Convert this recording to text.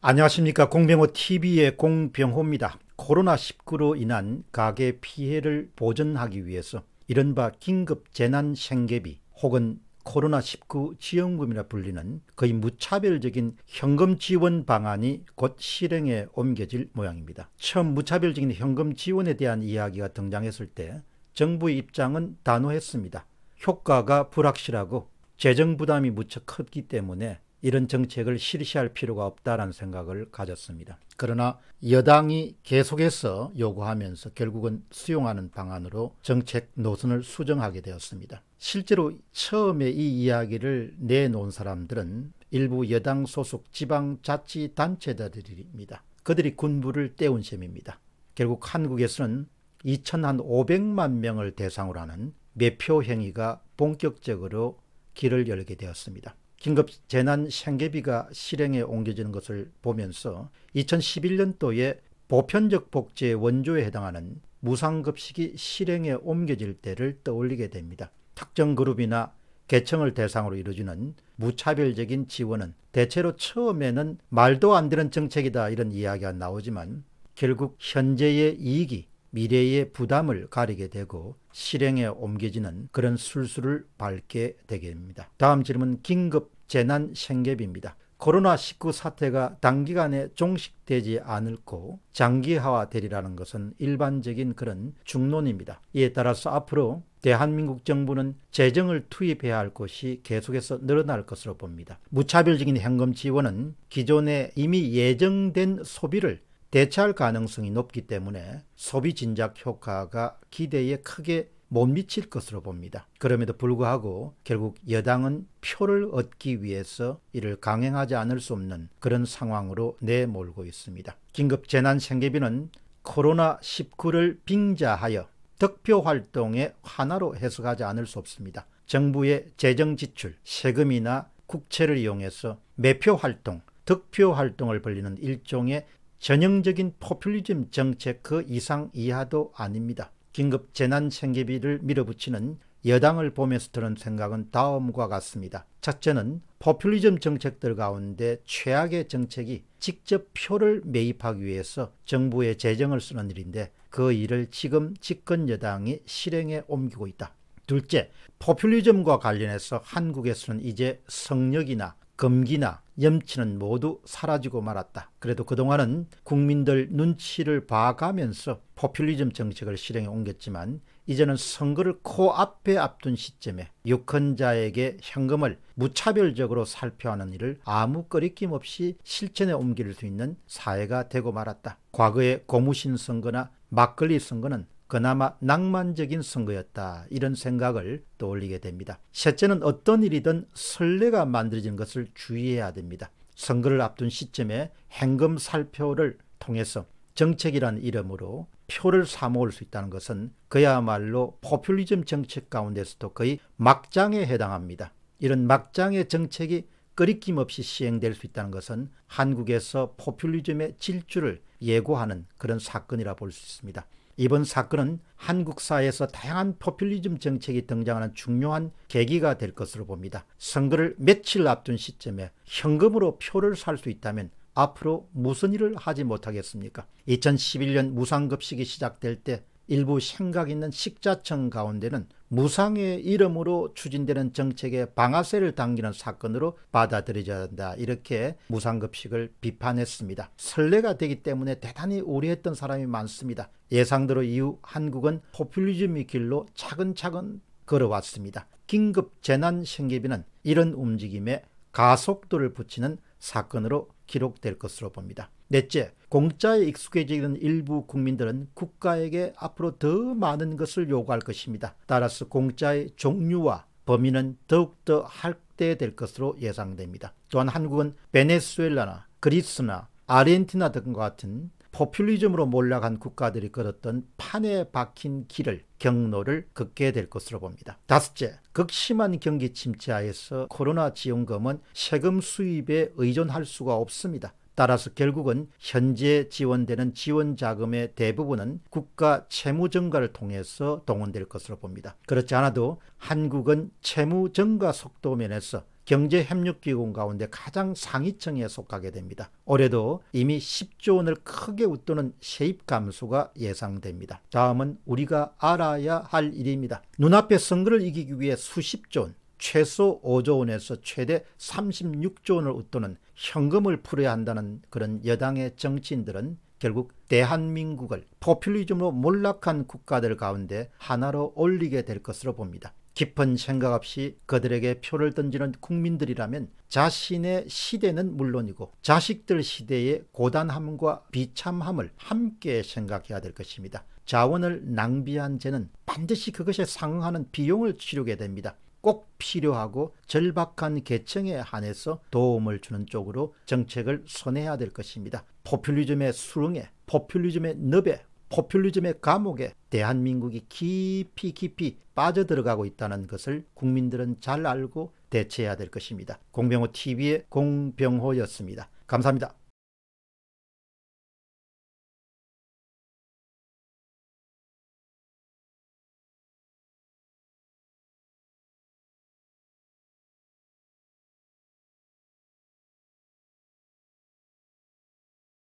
안녕하십니까 공병호TV의 공병호입니다. 코로나19로 인한 가계 피해를 보전하기 위해서 이른바 긴급 재난 생계비 혹은 코로나19 지원금이라 불리는 거의 무차별적인 현금 지원 방안이 곧 실행에 옮겨질 모양입니다. 처음 무차별적인 현금 지원에 대한 이야기가 등장했을 때 정부의 입장은 단호했습니다. 효과가 불확실하고 재정 부담이 무척 컸기 때문에 이런 정책을 실시할 필요가 없다라는 생각을 가졌습니다. 그러나 여당이 계속해서 요구하면서 결국은 수용하는 방안으로 정책 노선을 수정하게 되었습니다. 실제로 처음에 이 이야기를 내놓은 사람들은 일부 여당 소속 지방자치단체들입니다. 그들이 군부를 떼운 셈입니다. 결국 한국에서는 2,500만 명을 대상으로 하는 매표 행위가 본격적으로 길을 열게 되었습니다. 긴급 재난 생계비가 실행에 옮겨지는 것을 보면서 2011년도에 보편적 복지의 원조에 해당하는 무상급식이 실행에 옮겨질 때를 떠올리게 됩니다. 특정 그룹이나 계층을 대상으로 이루어지는 무차별적인 지원은 대체로 처음에는 말도 안 되는 정책이다 이런 이야기가 나오지만 결국 현재의 이익이 미래의 부담을 가리게 되고 실행에 옮겨지는 그런 술수를 밟게 되게 됩니다. 다음 질문 긴급 재난 생계비입니다. 코로나19 사태가 단기간에 종식되지 않을고 장기화되리라는 것은 일반적인 그런 중론입니다. 이에 따라서 앞으로 대한민국 정부는 재정을 투입해야 할 것이 계속해서 늘어날 것으로 봅니다. 무차별적인 현금 지원은 기존에 이미 예정된 소비를 대체할 가능성이 높기 때문에 소비 진작 효과가 기대에 크게 못 미칠 것으로 봅니다. 그럼에도 불구하고 결국 여당은 표를 얻기 위해서 이를 강행하지 않을 수 없는 그런 상황으로 내몰고 있습니다. 긴급 재난 생계비는 코로나19를 빙자하여 득표 활동의 하나로 해석하지 않을 수 없습니다. 정부의 재정 지출, 세금이나 국채를 이용해서 매표 활동, 득표 활동을 벌리는 일종의 전형적인 포퓰리즘 정책 그 이상 이하도 아닙니다. 긴급 재난 생계비를 밀어붙이는 여당을 보면서 드는 생각은 다음과 같습니다. 첫째는 포퓰리즘 정책들 가운데 최악의 정책이 직접 표를 매입하기 위해서 정부의 재정을 쓰는 일인데 그 일을 지금 집권 여당이 실행에 옮기고 있다. 둘째, 포퓰리즘과 관련해서 한국에서는 이제 성역이나 금기나 염치는 모두 사라지고 말았다. 그래도 그동안은 국민들 눈치를 봐가면서 포퓰리즘 정책을 실행에 옮겼지만 이제는 선거를 코앞에 앞둔 시점에 유권자에게 현금을 무차별적으로 살펴하는 일을 아무 꺼리낌 없이 실천에 옮길 수 있는 사회가 되고 말았다. 과거의 고무신 선거나 막걸리 선거는 그나마 낭만적인 선거였다 이런 생각을 떠올리게 됩니다. 셋째는 어떤 일이든 선례가 만들어진 것을 주의해야 됩니다. 선거를 앞둔 시점에 행금 살표를 통해서 정책이란 이름으로 표를 사모을 수 있다는 것은 그야말로 포퓰리즘 정책 가운데서도 거의 막장에 해당합니다. 이런 막장의 정책이 끄리낌 없이 시행될 수 있다는 것은 한국에서 포퓰리즘의 질주를 예고하는 그런 사건이라 볼 수 있습니다. 이번 사건은 한국 사회에서 다양한 포퓰리즘 정책이 등장하는 중요한 계기가 될 것으로 봅니다. 선거를 며칠 앞둔 시점에 현금으로 표를 살 수 있다면 앞으로 무슨 일을 하지 못하겠습니까? 2011년 무상급식이 시작될 때 일부 생각 있는 식자청 가운데는 무상의 이름으로 추진되는 정책에 방아쇠를 당기는 사건으로 받아들여져야 한다. 이렇게 무상급식을 비판했습니다. 설레가 되기 때문에 대단히 우려했던 사람이 많습니다. 예상대로 이후 한국은 포퓰리즘의 길로 차근차근 걸어왔습니다. 긴급 재난 생계비는 이런 움직임에 가속도를 붙이는 사건으로 기록될 것으로 봅니다. 넷째, 공짜에 익숙해지는 일부 국민들은 국가에게 앞으로 더 많은 것을 요구할 것입니다. 따라서 공짜의 종류와 범위는 더욱더 할대될 것으로 예상됩니다. 또한 한국은 베네수엘라나 그리스나 아르헨티나 등과 같은 포퓰리즘으로 몰락한 국가들이 걸었던 판에 박힌 길을 경로를 걷게 될 것으로 봅니다. 다섯째, 극심한 경기 침체하에서 코로나 지원금은 세금 수입에 의존할 수가 없습니다. 따라서 결국은 현재 지원되는 지원 자금의 대부분은 국가 채무 증가를 통해서 동원될 것으로 봅니다. 그렇지 않아도 한국은 채무 증가 속도 면에서 경제 협력 기금 가운데 가장 상위층에 속하게 됩니다. 올해도 이미 10조 원을 크게 웃도는 세입 감소가 예상됩니다. 다음은 우리가 알아야 할 일입니다. 눈앞에 선거를 이기기 위해 수십조 원, 최소 5조 원에서 최대 36조 원을 웃도는 현금을 풀어야 한다는 그런 여당의 정치인들은 결국 대한민국을 포퓰리즘으로 몰락한 국가들 가운데 하나로 올리게 될 것으로 봅니다. 깊은 생각 없이 그들에게 표를 던지는 국민들이라면 자신의 시대는 물론이고 자식들 시대의 고단함과 비참함을 함께 생각해야 될 것입니다. 자원을 낭비한 죄는 반드시 그것에 상응하는 비용을 치르게 됩니다. 꼭 필요하고 절박한 계층에 한해서 도움을 주는 쪽으로 정책을 선해야 될 것입니다. 포퓰리즘의 수렁에, 포퓰리즘의 늪에, 포퓰리즘의 감옥에 대한민국이 깊이 깊이 빠져들어가고 있다는 것을 국민들은 잘 알고 대처해야 될 것입니다. 공병호 TV의 공병호였습니다. 감사합니다.